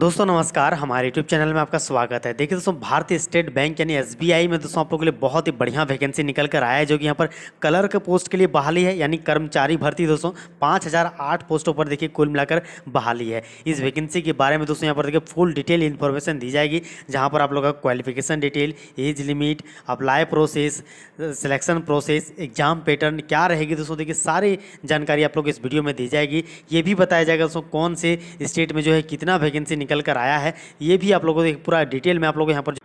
दोस्तों नमस्कार हमारे यूट्यूब चैनल में आपका स्वागत है देखिए दोस्तों भारतीय स्टेट बैंक यानी एसबीआई में दोस्तों आप लोगों के लिए बहुत ही बढ़िया वैकेंसी निकल कर आया है जो कि यहाँ पर कलर के पोस्ट के लिए बहाली है यानी कर्मचारी भर्ती दोस्तों पाँच हज़ार आठ पोस्टों पर देखिए कुल मिलाकर बहाली है इस वैकेंसी के बारे में दोस्तों यहाँ पर देखिए फुल डिटेल इन्फॉर्मेशन दी जाएगी जहाँ पर आप लोग का qualification detail age limit apply process selection process exam pattern क्या रहेगी दोस्तों देखिए सारी जानकारी आप लोग इस वीडियो में दी जाएगी ये भी बताया जाएगा दोस्तों कौन से स्टेट में जो है कितना वैकेंसी निकल कर आया है ये भी आप लोगों को पूरा डिटेल में आप लोगों को यहाँ पर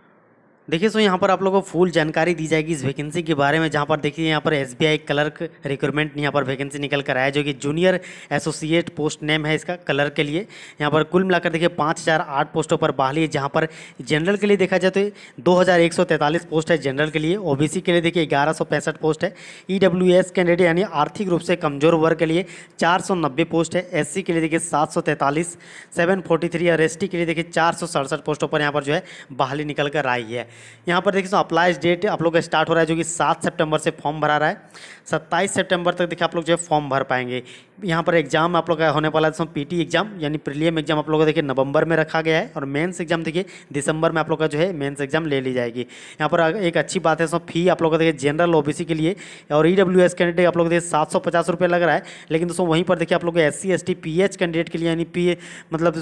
देखिए सो यहाँ पर आप लोगों को फुल जानकारी दी जाएगी इस वैकेंसी के बारे में जहाँ पर देखिए यहाँ पर एस क्लर्क रिक्रूटमेंट यहाँ पर वैकेंसी निकल कर आया जो कि जूनियर एसोसिएट पोस्ट नेम है इसका कलर के लिए यहाँ पर कुल मिलाकर देखिए पाँच हज़ार आठ पोस्टों पर बहाली है जहाँ पर जनरल के लिए देखा जाए तो दो हज़ार एक सौ तैंतालीस पोस्ट है जनरल के लिए ओ के लिए देखिए ग्यारह सौ पैंसठ पोस्ट है ई डब्ल्यू एस कैंडिडेट यानी आर्थिक रूप से कमजोर वर्ग के लिए चार सौ नब्बे पोस्ट है एस सी के लिए देखिए सात सौ तैंतालीस सेवन फोर्टी थ्री और एस टी के लिए देखिए चार सौ सड़सठ पोस्टों पर यहाँ पर जो है बहाली निकल कर आई है यहाँ पर देखिए अप्लाइज डेट आप लोग का स्टार्ट हो रहा है जो कि सात सेप्टेम्बर से फॉर्म भरा रहा है सत्ताईस सेप्टेम्बर तक देखिए आप लोग जो है फॉर्म भर पाएंगे यहाँ पर एग्जाम आप लोग का होने वाला है पी पीटी एग्जाम यानी प्रीलियम एग्जाम आप लोगों को देखिए नवंबर में रखा गया है और मेन्स एग्जाम देखिए दिसंबर में आप लोग का जो है मेन्स एग्जाम ले ली जाएगी यहाँ पर एक अच्छी बात है फी आप लोग का देखिए जनरल ओ के लिए और ई डब्ल्यू एस कैंडिडेट आप लोग देखिए सात सौ पचास रुपये लग रहा है लेकिन दोस्तों वहीं पर देखिए आप लोग S C S T P H candidate के लिए यानी पी मतलब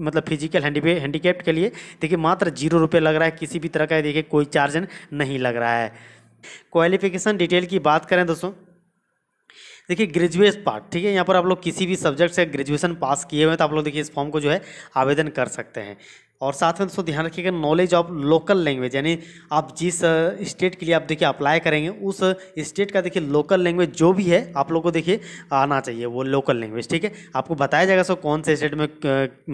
मतलब फिजिकल हैंडीकेप्ट के लिए देखिए मात्र जीरो रुपये लग रहा है किसी भी तरह का देखिए कोई चार्ज नहीं लग रहा है क्वालिफिकेशन डिटेल की बात करें दोस्तों देखिए ग्रेजुएस पार्ट ठीक है यहाँ पर आप लोग किसी भी सब्जेक्ट से ग्रेजुएशन पास किए हुए हैं तो आप लोग देखिए इस फॉर्म को जो है आवेदन कर सकते हैं और साथ में दोस्तों ध्यान रखिएगा नॉलेज ऑफ लोकल लैंग्वेज यानी आप जिस स्टेट के लिए आप देखिए अप्लाई करेंगे उस स्टेट का देखिए लोकल लैंग्वेज जो भी है आप लोग को देखिए आना चाहिए वो लोकल लैंग्वेज ठीक है आपको बताया जाएगा सो कौन से स्टेट में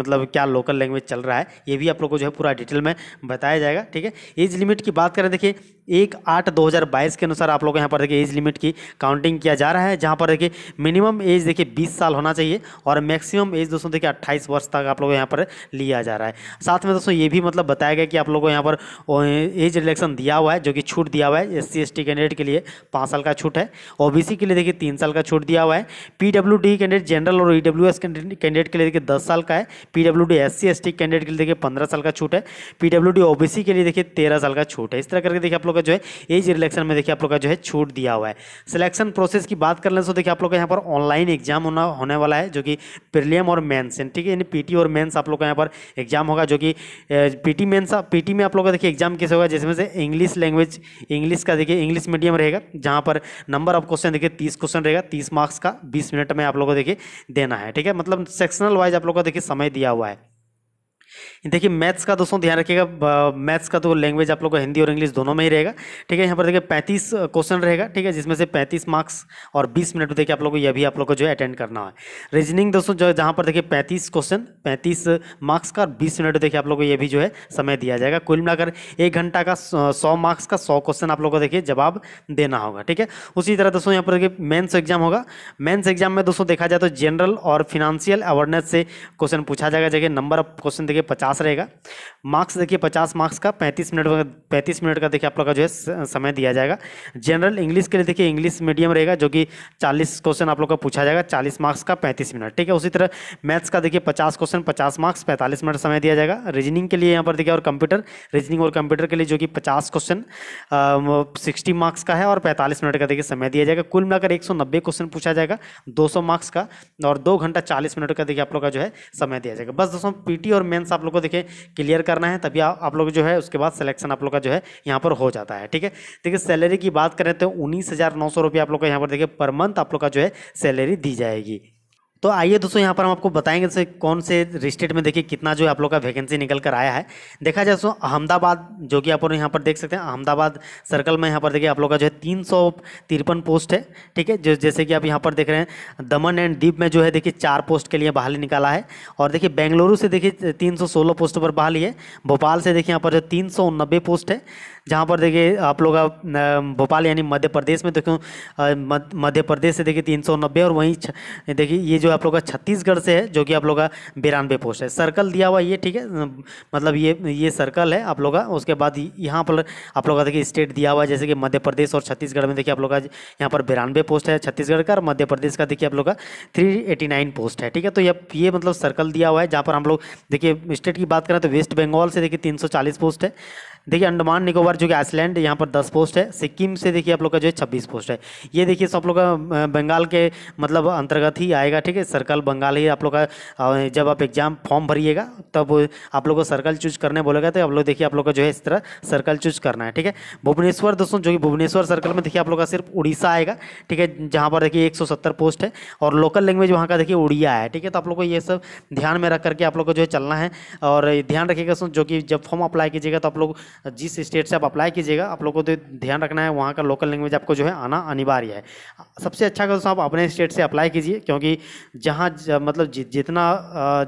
मतलब क्या लोकल लैंग्वेज चल रहा है ये भी आप लोग को जो है पूरा डिटेल में बताया जाएगा ठीक है एज लिमिट की बात करें देखिए एक आठ दो हज़ार बाईस के अनुसार आप लोग यहाँ पर देखिए एज लिमिट की काउंटिंग किया जा रहा है जहाँ पर देखिए मिनिमम एज देखिए बीस साल होना चाहिए और मैक्सिमम एज दोस्तों देखिए अट्ठाईस वर्ष तक आप लोग यहाँ पर लिया जा रहा है साथ में दोस्तों ये भी मतलब बताया गया कि आप लोगों को यहाँ पर एज रिलेक्शन दिया हुआ है जो कि छूट दिया हुआ है एस सी कैंडिडेट के लिए पाँच साल का छूट है ओ के लिए देखिए तीन साल का छूट दिया हुआ है पी कैंडिडेट जनरल और ई e कैंडिडेट के लिए देखिए दस साल का है पी डब्ल्यू कैंडिडेट के लिए देखिए पंद्रह साल का छूट है पी डब्ल्यू के लिए देखिए तेरह साल का छूट है इस तरह करके देखिए आप लोग लोग का जो है एज रिलेक्शन में देखिए आप लोग का जो है छूट दिया हुआ है सिलेक्शन प्रोसेस की बात कर लें तो देखिए आप लोग का यहाँ पर ऑनलाइन एग्जाम होना होने वाला है जो कि प्रीलियम और मेंस ठीक है यानी पीटी और मेन्स आप लोग का यहाँ पर एग्जाम होगा जो कि पीटी मेंस पीटी में आप लोग का देखिए एग्जाम कैसे होगा जिसमें से इंग्लिश लैंग्वेज इंग्लिश का देखिए इंग्लिश मीडियम रहेगा जहाँ पर नंबर ऑफ क्वेश्चन देखिए तीस क्वेश्चन रहेगा तीस मार्क्स का बीस मिनट में आप लोग को देखिए देना है ठीक है मतलब सेक्शनल वाइज आप लोग का देखिए समय दिया हुआ है देखिए मैथ्स का दोस्तों ध्यान रखिएगा मैथ्स का तो लैंग्वेज आप लोग का हिंदी और इंग्लिश दोनों में ही रहेगा ठीक है यहाँ पर देखिए पैंतीस क्वेश्चन रहेगा ठीक है जिसमें से पैंतीस मार्क्स और बीस मिनट देखिए आप लोग को यह भी आप लोग को जो है अटेंड करना है रीजनिंग दोस्तों जो जहाँ पर देखिए पैंतीस क्वेश्चन पैंतीस मार्क्स का और बीस मिनट देखिए आप लोग को ये भी जो है समय दिया जाएगा कुल मिलाकर एक घंटा का सौ मार्क्स का सौ क्वेश्चन आप लोग को देखिए जवाब देना होगा ठीक है उसी तरह दोस्तों यहाँ पर देखिए मेन्स एग्जाम होगा मेन्स एग्जाम में दोस्तों देखा जाए तो जनरल और फिनेंशियल अवेयरनेस से क्वेश्चन पूछा जाएगा जैसे नंबर ऑफ क्वेश्चन देखिए पचास पचास रहेगा मार्क्स देखिए पचास मार्क्स का पैंतीस मिनट पैंतीस मिनट का देखिए आप लोग का जो है समय दिया जाएगा जनरल इंग्लिश के लिए देखिए इंग्लिश मीडियम रहेगा जो कि चालीस क्वेश्चन आप लोग का पूछा जाएगा चालीस मार्क्स का पैंतीस मिनट ठीक है उसी तरह मैथ्स का देखिए पचास क्वेश्चन पचास मार्क्स पैंतालीस मिनट समय दिया जाएगा रीजनिंग के लिए यहाँ पर देखिए और कंप्यूटर रीजनिंग और कंप्यूटर के लिए जो कि पचास क्वेश्चन सिक्सटी मार्क्स का है और पैंतालीस मिनट का देखिए समय दिया जाएगा कुल मिलाकर एक क्वेश्चन पूछा जाएगा दो मार्क्स का और दो घंटा चालीस मिनट का देखिए आप लोग का जो है समय दिया जाएगा बस दोस्तों पीटी और मेन्स आप लोग को देखिए क्लियर करना है तभी आप लोग जो है उसके बाद सिलेक्शन आप लोग का जो है यहाँ पर हो जाता है ठीक है देखिए सैलरी की बात करें तो उन्नीस आप लोग का यहाँ पर देखिए पर मंथ आप लोग का जो है सैलरी दी जाएगी तो आइए दोस्तों यहाँ पर हम आपको बताएंगे से कौन से स्टेट में देखिए कितना जो है आप लोग का वैकेंसी निकल कर आया है देखा जाए दोस्तों अहमदाबाद जो कि आप लोग यहाँ पर देख सकते हैं अहमदाबाद सर्कल में यहाँ पर देखिए आप लोग का जो है तीन सौ तिरपन पोस्ट है ठीक है जो जैसे कि आप यहाँ पर देख रहे हैं दमन एंड दीप में जो है देखिए चार पोस्ट के लिए बहाली निकाला है और देखिए बेंगलुरु से देखिए तीन पोस्ट पर बहाली है भोपाल से देखिए यहाँ पर जो तीन पोस्ट है जहाँ पर देखिए आप लोग आप भोपाल यानी मध्य प्रदेश में देखो मध्य प्रदेश से देखिए तीन सौ नब्बे और वहीं देखिए ये जो आप लोग का छत्तीसगढ़ से है जो कि आप लोग का बिरानवे पोस्ट है सर्कल दिया हुआ ये ठीक है मतलब ये ये सर्कल है आप लोग का उसके बाद यहाँ पर आप लोग का देखिए स्टेट दिया हुआ जैसे कि मध्य प्रदेश और छत्तीसगढ़ में देखिए आप लोग का यहाँ पर बिरानवे पोस्ट है छत्तीसगढ़ का और मध्य प्रदेश का देखिए आप लोग का थ्री पोस्ट है ठीक है तो ये ये मतलब सर्कल दिया हुआ है जहाँ पर हम लोग देखिए स्टेट की बात करें तो वेस्ट बंगाल से देखिए तीन पोस्ट है देखिए अंडमान निकोबार जो कि आइसलैंड यहाँ पर दस पोस्ट है सिक्किम से देखिए आप लोग का जो है छब्बीस पोस्ट है ये देखिए सब लोग का बंगाल के मतलब अंतर्गत ही आएगा ठीक है सर्कल बंगाल ही आप लोग का जब आप एग्जाम फॉर्म भरिएगा तब आप लोग को सर्कल चूज करने बोलेगा तो आप लोग देखिए आप लोग का जो है इस तरह सर्कल चूज करना है ठीक है भुवनेश्वर दोस्तों जो कि भुवनेश्वर सर्कल में देखिए आप लोग का सिर्फ उड़ीसा आएगा ठीक है जहाँ पर देखिए एक पोस्ट है और लोकल लैंग्वेज वहाँ का देखिए उड़िया है ठीक है तो आप लोग को ये सब ध्यान में रख करके आप लोग को जो है चलना है और ध्यान रखिएगा जो कि जब फॉर्म अप्लाई कीजिएगा तो आप लोग जिस स्टेट से आप अप्लाई कीजिएगा आप लोगों को ध्यान रखना है वहाँ का लोकल लैंग्वेज आपको जो है आना अनिवार्य है सबसे अच्छा दोस्तों आप अपने स्टेट से अप्लाई कीजिए क्योंकि जहाँ मतलब जितना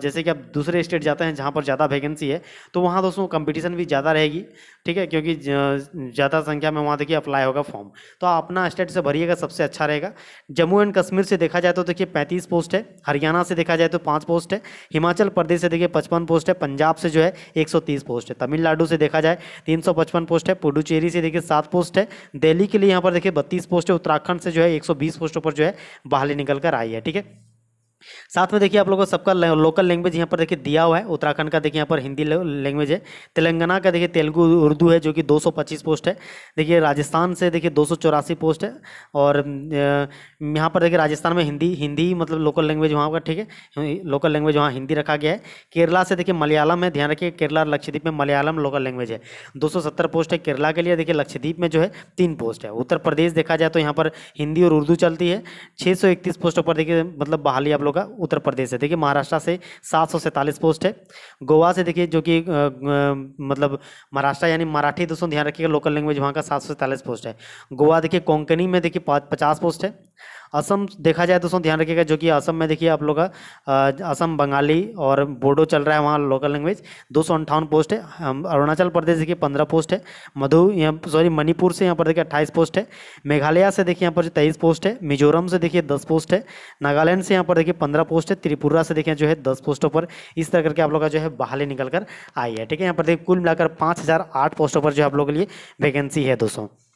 जैसे कि आप दूसरे स्टेट जाते हैं जहाँ पर ज़्यादा वैकेंसी है तो वहाँ दोस्तों कंपटीशन भी ज़्यादा रहेगी ठीक है क्योंकि ज़्यादा संख्या में वहाँ देखिए अप्लाई होगा फॉर्म तो आप अपना स्टेट से भरिएगा सबसे अच्छा रहेगा जम्मू एंड कश्मीर से देखा जाए तो देखिए पैंतीस पोस्ट है हरियाणा से देखा जाए तो पाँच पोस्ट है हिमाचल प्रदेश से देखिए पचपन पोस्ट है पंजाब से जो है एक पोस्ट है तमिलनाडु से देखा जाए तीन सौ पचपन पोस्ट है पुडुचेरी से देखिए सात पोस्ट है दिल्ली के लिए यहाँ पर देखिए बत्तीस पोस्ट है उत्तराखंड से जो है एक सौ बीस पोस्टों पर जो है बहाली निकल कर आई है ठीक है साथ में देखिए आप लोगों को सबका लोकल लैंग्वेज यहाँ पर देखिए दिया हुआ है उत्तराखंड का देखिए यहाँ पर हिंदी लैंग्वेज है तेलंगाना का देखिए तेलुगु उर्दू है जो कि 225 पोस्ट है देखिए राजस्थान से देखिए दो पोस्ट है और यहाँ पर देखिए राजस्थान में हिंदी हिंदी मतलब लोकल लैंग्वेज वहाँ का ठीक है लोकल लैंग्वेज वहाँ हिंदी रखा गया है केरला से देखिए मलयालम है ध्यान रखिए केरला लक्षद्वीप में मलयालम लोकल लैंग्वेज है दो पोस्ट है केरला के लिए देखिए लक्षद्वीप में जो है तीन पोस्ट है उत्तर प्रदेश देखा जाए तो यहाँ पर हिंदी और उर्दू चलती है छः पोस्टों पर देखिए मतलब बहाली आप लोग लोग का उत्तर प्रदेश है देखिए महाराष्ट्र से सात पोस्ट है गोवा से देखिए जो कि मतलब महाराष्ट्र यानी मराठी दोस्तों ध्यान रखिएगा लोकल लैंग्वेज वहाँ का सात पोस्ट है गोवा देखिए कोंकणी में देखिए पचास पोस्ट है असम देखा जाए दोस्तों ध्यान रखिएगा जो कि असम में देखिए आप लोग का असम बंगाली और बोडो चल रहा है वहाँ लोकल लैंग्वेज दो पोस्ट है अरुणाचल प्रदेश देखिए पंद्रह पोस्ट है मधु यहाँ सॉरी मणिपुर से यहाँ पर देखिए अट्ठाईस पोस्ट है मेघालय से देखिए यहाँ पर तेईस पोस्ट है मिजोरम से देखिए दस पोस्ट है नागालैंड से यहाँ पर देखिए पंद्रह पोस्ट है त्रिपुरा से देखिए जो है दस पोस्टों पर इस तरह करके आप लोग का जो है बहाली निकल कर आई है ठीक है यहाँ पर देखिए कुल मिलाकर पाँच पोस्टों पर जो आप लोग के लिए वैकेंसी है दोस्तों